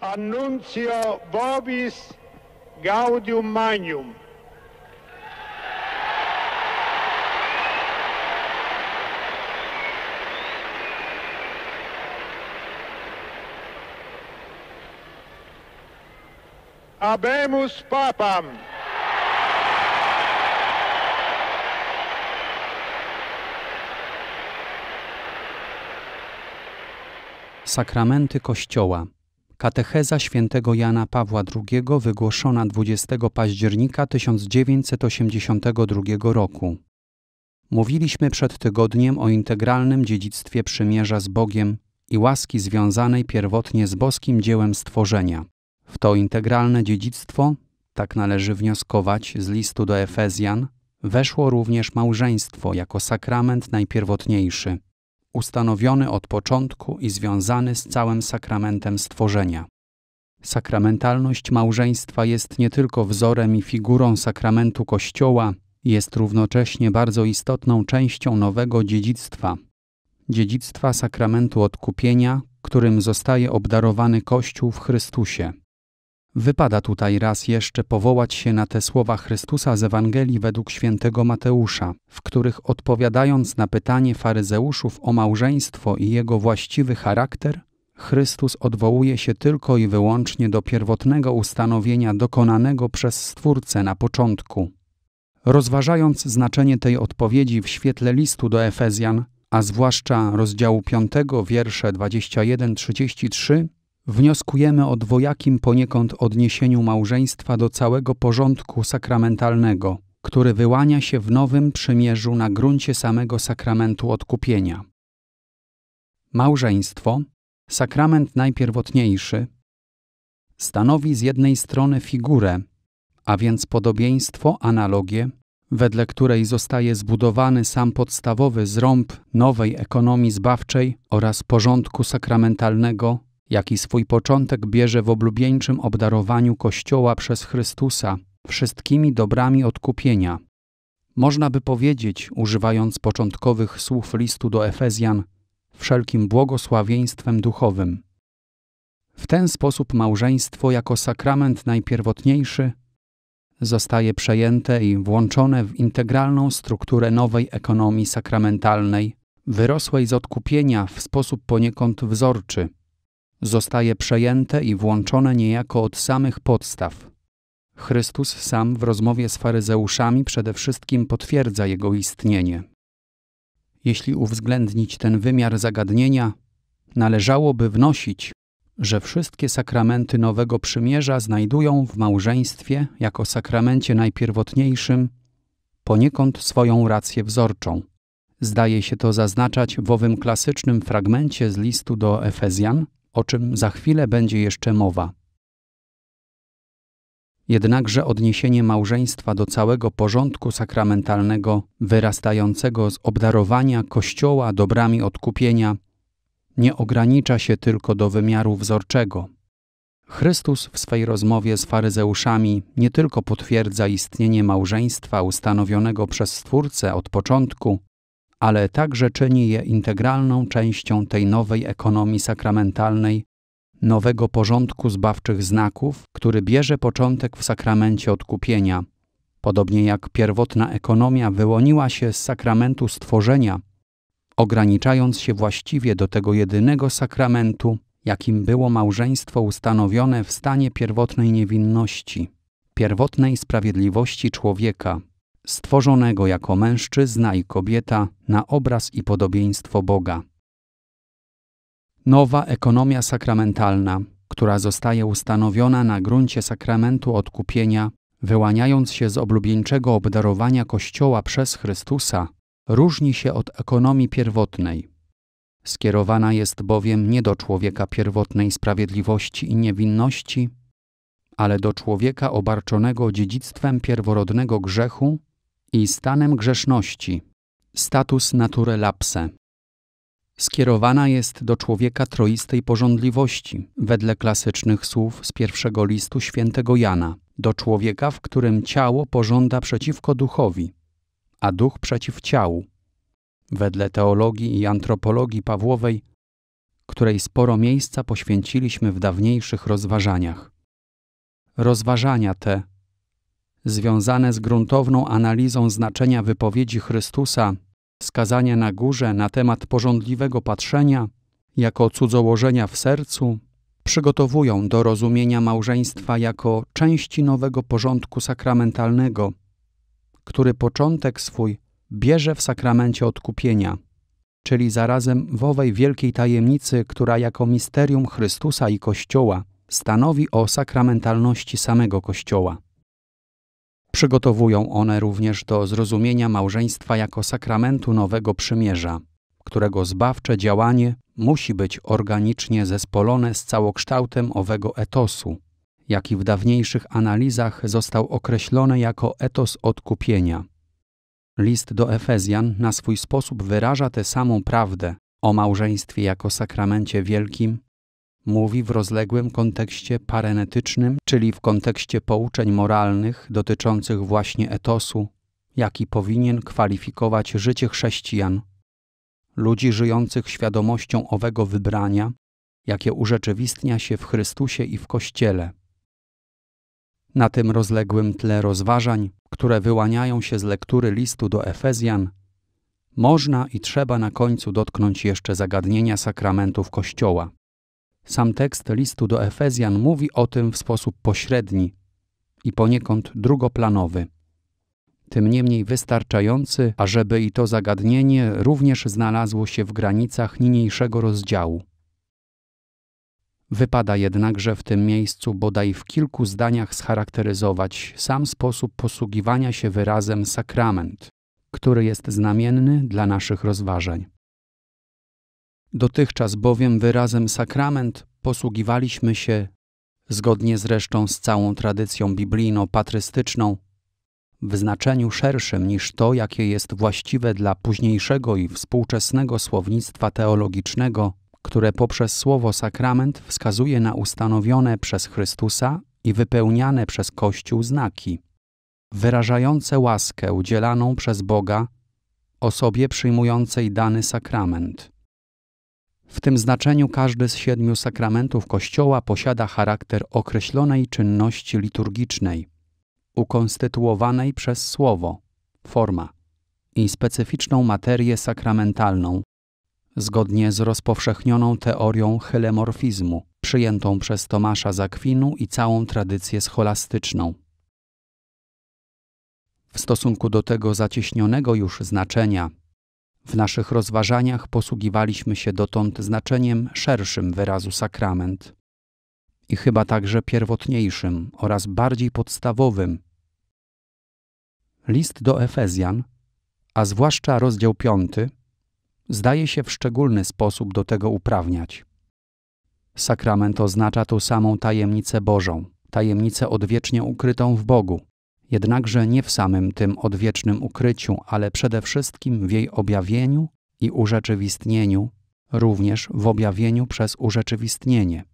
Annuncio Vobis Gaudium Magnum. Abemus Papam. Sakramenty Kościoła. Katecheza świętego Jana Pawła II wygłoszona 20 października 1982 roku. Mówiliśmy przed tygodniem o integralnym dziedzictwie przymierza z Bogiem i łaski związanej pierwotnie z boskim dziełem stworzenia. W to integralne dziedzictwo, tak należy wnioskować z listu do Efezjan, weszło również małżeństwo jako sakrament najpierwotniejszy ustanowiony od początku i związany z całym sakramentem stworzenia. Sakramentalność małżeństwa jest nie tylko wzorem i figurą sakramentu Kościoła, jest równocześnie bardzo istotną częścią nowego dziedzictwa. Dziedzictwa sakramentu odkupienia, którym zostaje obdarowany Kościół w Chrystusie. Wypada tutaj raz jeszcze powołać się na te słowa Chrystusa z Ewangelii według świętego Mateusza, w których odpowiadając na pytanie faryzeuszów o małżeństwo i jego właściwy charakter, Chrystus odwołuje się tylko i wyłącznie do pierwotnego ustanowienia dokonanego przez Stwórcę na początku. Rozważając znaczenie tej odpowiedzi w świetle listu do Efezjan, a zwłaszcza rozdziału 5, wiersze 21-33, wnioskujemy o dwojakim poniekąd odniesieniu małżeństwa do całego porządku sakramentalnego, który wyłania się w nowym przymierzu na gruncie samego sakramentu odkupienia. Małżeństwo, sakrament najpierwotniejszy, stanowi z jednej strony figurę, a więc podobieństwo, analogię, wedle której zostaje zbudowany sam podstawowy zrąb nowej ekonomii zbawczej oraz porządku sakramentalnego jaki swój początek bierze w oblubieńczym obdarowaniu Kościoła przez Chrystusa wszystkimi dobrami odkupienia. Można by powiedzieć, używając początkowych słów listu do Efezjan, wszelkim błogosławieństwem duchowym. W ten sposób małżeństwo jako sakrament najpierwotniejszy zostaje przejęte i włączone w integralną strukturę nowej ekonomii sakramentalnej, wyrosłej z odkupienia w sposób poniekąd wzorczy – Zostaje przejęte i włączone niejako od samych podstaw. Chrystus sam w rozmowie z faryzeuszami przede wszystkim potwierdza jego istnienie. Jeśli uwzględnić ten wymiar zagadnienia, należałoby wnosić, że wszystkie sakramenty Nowego Przymierza znajdują w małżeństwie, jako sakramencie najpierwotniejszym, poniekąd swoją rację wzorczą. Zdaje się to zaznaczać w owym klasycznym fragmencie z listu do Efezjan, o czym za chwilę będzie jeszcze mowa. Jednakże odniesienie małżeństwa do całego porządku sakramentalnego wyrastającego z obdarowania Kościoła dobrami odkupienia nie ogranicza się tylko do wymiaru wzorczego. Chrystus w swej rozmowie z faryzeuszami nie tylko potwierdza istnienie małżeństwa ustanowionego przez Stwórcę od początku, ale także czyni je integralną częścią tej nowej ekonomii sakramentalnej, nowego porządku zbawczych znaków, który bierze początek w sakramencie odkupienia. Podobnie jak pierwotna ekonomia wyłoniła się z sakramentu stworzenia, ograniczając się właściwie do tego jedynego sakramentu, jakim było małżeństwo ustanowione w stanie pierwotnej niewinności, pierwotnej sprawiedliwości człowieka, stworzonego jako mężczyzna i kobieta na obraz i podobieństwo Boga. Nowa ekonomia sakramentalna, która zostaje ustanowiona na gruncie sakramentu odkupienia, wyłaniając się z oblubieńczego obdarowania Kościoła przez Chrystusa, różni się od ekonomii pierwotnej. Skierowana jest bowiem nie do człowieka pierwotnej sprawiedliwości i niewinności, ale do człowieka obarczonego dziedzictwem pierworodnego grzechu i stanem grzeszności, status nature lapse. Skierowana jest do człowieka troistej porządliwości, wedle klasycznych słów z pierwszego listu świętego Jana, do człowieka, w którym ciało pożąda przeciwko duchowi, a duch przeciw ciału. Wedle teologii i antropologii Pawłowej, której sporo miejsca poświęciliśmy w dawniejszych rozważaniach. Rozważania te związane z gruntowną analizą znaczenia wypowiedzi Chrystusa, skazania na górze na temat porządliwego patrzenia, jako cudzołożenia w sercu, przygotowują do rozumienia małżeństwa jako części nowego porządku sakramentalnego, który początek swój bierze w sakramencie odkupienia, czyli zarazem w owej wielkiej tajemnicy, która jako misterium Chrystusa i Kościoła stanowi o sakramentalności samego Kościoła. Przygotowują one również do zrozumienia małżeństwa jako sakramentu nowego przymierza, którego zbawcze działanie musi być organicznie zespolone z całokształtem owego etosu, jaki w dawniejszych analizach został określony jako etos odkupienia. List do Efezjan na swój sposób wyraża tę samą prawdę o małżeństwie jako sakramencie wielkim, mówi w rozległym kontekście parenetycznym, czyli w kontekście pouczeń moralnych dotyczących właśnie etosu, jaki powinien kwalifikować życie chrześcijan, ludzi żyjących świadomością owego wybrania, jakie urzeczywistnia się w Chrystusie i w Kościele. Na tym rozległym tle rozważań, które wyłaniają się z lektury listu do Efezjan, można i trzeba na końcu dotknąć jeszcze zagadnienia sakramentów Kościoła. Sam tekst listu do Efezjan mówi o tym w sposób pośredni i poniekąd drugoplanowy. Tym niemniej wystarczający, ażeby i to zagadnienie również znalazło się w granicach niniejszego rozdziału. Wypada jednakże w tym miejscu bodaj w kilku zdaniach scharakteryzować sam sposób posługiwania się wyrazem sakrament, który jest znamienny dla naszych rozważań. Dotychczas bowiem wyrazem sakrament posługiwaliśmy się, zgodnie zresztą z całą tradycją biblijno-patrystyczną, w znaczeniu szerszym niż to, jakie jest właściwe dla późniejszego i współczesnego słownictwa teologicznego, które poprzez słowo sakrament wskazuje na ustanowione przez Chrystusa i wypełniane przez Kościół znaki, wyrażające łaskę udzielaną przez Boga osobie przyjmującej dany sakrament. W tym znaczeniu każdy z siedmiu sakramentów Kościoła posiada charakter określonej czynności liturgicznej, ukonstytuowanej przez słowo, forma i specyficzną materię sakramentalną, zgodnie z rozpowszechnioną teorią helemorfizmu, przyjętą przez Tomasza Zakwinu i całą tradycję scholastyczną. W stosunku do tego zacieśnionego już znaczenia w naszych rozważaniach posługiwaliśmy się dotąd znaczeniem szerszym wyrazu sakrament i chyba także pierwotniejszym oraz bardziej podstawowym. List do Efezjan, a zwłaszcza rozdział piąty, zdaje się w szczególny sposób do tego uprawniać. Sakrament oznacza tą samą tajemnicę Bożą, tajemnicę odwiecznie ukrytą w Bogu, jednakże nie w samym tym odwiecznym ukryciu, ale przede wszystkim w jej objawieniu i urzeczywistnieniu, również w objawieniu przez urzeczywistnienie.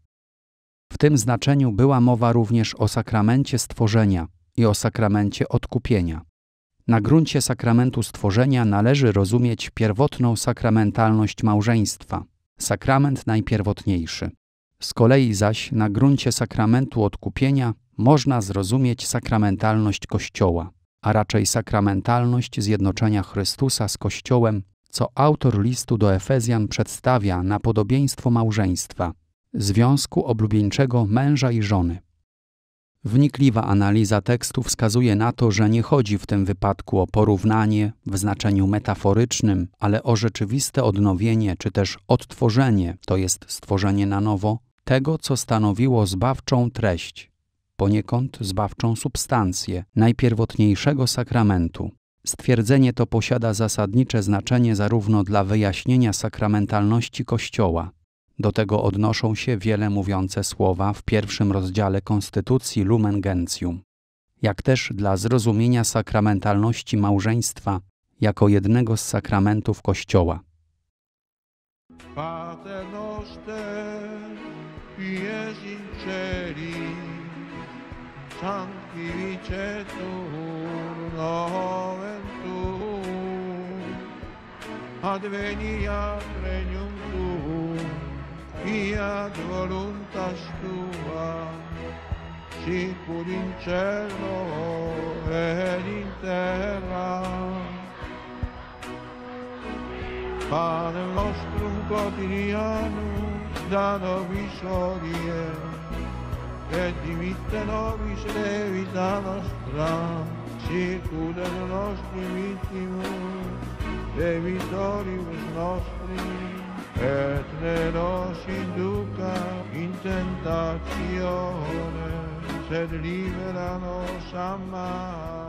W tym znaczeniu była mowa również o sakramencie stworzenia i o sakramencie odkupienia. Na gruncie sakramentu stworzenia należy rozumieć pierwotną sakramentalność małżeństwa, sakrament najpierwotniejszy. Z kolei zaś na gruncie sakramentu odkupienia można zrozumieć sakramentalność Kościoła, a raczej sakramentalność zjednoczenia Chrystusa z Kościołem, co autor listu do Efezjan przedstawia na podobieństwo małżeństwa, związku oblubieńczego męża i żony. Wnikliwa analiza tekstu wskazuje na to, że nie chodzi w tym wypadku o porównanie w znaczeniu metaforycznym, ale o rzeczywiste odnowienie czy też odtworzenie, to jest stworzenie na nowo, tego, co stanowiło zbawczą treść poniekąd zbawczą substancję najpierwotniejszego sakramentu. Stwierdzenie to posiada zasadnicze znaczenie zarówno dla wyjaśnienia sakramentalności Kościoła. Do tego odnoszą się wiele mówiące słowa w pierwszym rozdziale Konstytucji Lumen Gentium, jak też dla zrozumienia sakramentalności małżeństwa jako jednego z sakramentów Kościoła. Pater noster, in sanchi vicetur noventum adveniat regnum tuum fiat voluntas tua sicur in cielo ed in terra Padre nostrum quotidiano da nobis odie che divita nobis vita nostra, circuda le nostre vittime, e vittoribus nostri, et ne nos induca in tentazione, sed libera nos a